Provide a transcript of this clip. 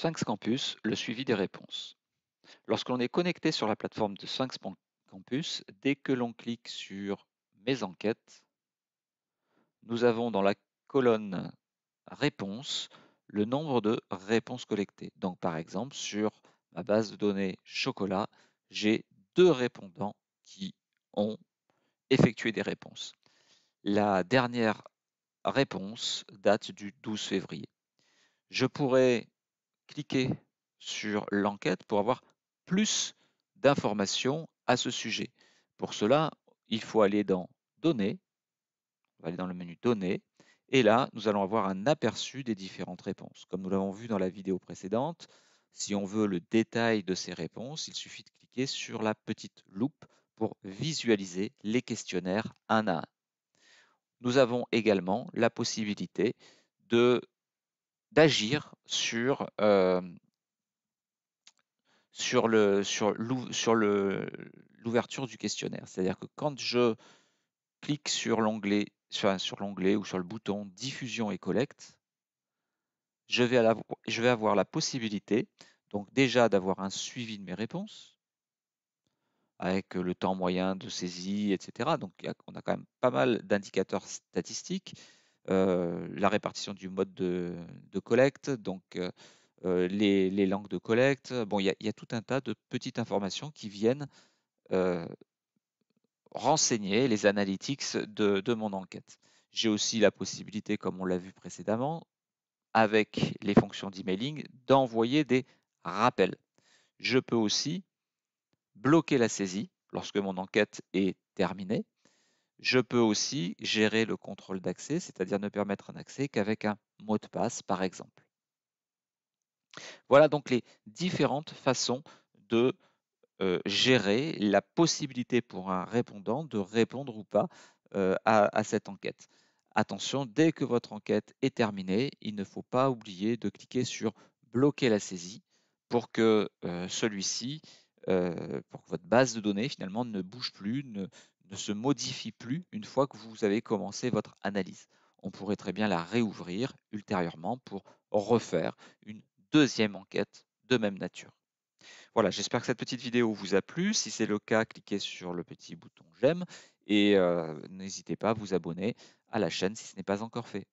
Sphinx Campus, le suivi des réponses. Lorsque l'on est connecté sur la plateforme de Sphinx Campus, dès que l'on clique sur Mes enquêtes, nous avons dans la colonne Réponses le nombre de réponses collectées. Donc par exemple, sur ma base de données chocolat, j'ai deux répondants qui ont effectué des réponses. La dernière réponse date du 12 février. Je pourrais cliquez sur l'enquête pour avoir plus d'informations à ce sujet. Pour cela, il faut aller dans Données, on va aller dans le menu Données, et là, nous allons avoir un aperçu des différentes réponses. Comme nous l'avons vu dans la vidéo précédente, si on veut le détail de ces réponses, il suffit de cliquer sur la petite loupe pour visualiser les questionnaires un à un. Nous avons également la possibilité de d'agir sur, sur, sur, l'ouverture du questionnaire. C'est-à-dire que quand je clique sur l'onglet, ou sur le bouton diffusion et collecte, je vais, je vais avoir la possibilité donc déjà d'avoir un suivi de mes réponses avec le temps moyen de saisie, etc. Donc on a quand même pas mal d'indicateurs statistiques euh, la répartition du mode de, collecte, donc euh, euh, les, langues de collecte. Bon, il y, a tout un tas de petites informations qui viennent renseigner les analytics de, de mon enquête. J'ai aussi la possibilité, comme on l'a vu précédemment, avec les fonctions d'emailing, d'envoyer des rappels. Je peux aussi bloquer la saisie lorsque mon enquête est terminée. Je peux aussi gérer le contrôle d'accès, c'est-à-dire ne permettre un accès qu'avec un mot de passe, par exemple. Voilà donc les différentes façons de euh, gérer la possibilité pour un répondant de répondre ou pas euh, à, cette enquête. Attention, dès que votre enquête est terminée, il ne faut pas oublier de cliquer sur bloquer la saisie pour que euh, celui-ci, pour que votre base de données finalement ne bouge plus, ne, ne se modifie plus une fois que vous avez commencé votre analyse. On pourrait très bien la réouvrir ultérieurement pour refaire une deuxième enquête de même nature. Voilà, j'espère que cette petite vidéo vous a plu. Si c'est le cas, cliquez sur le petit bouton j'aime et euh, n'hésitez pas à vous abonner à la chaîne si ce n'est pas encore fait.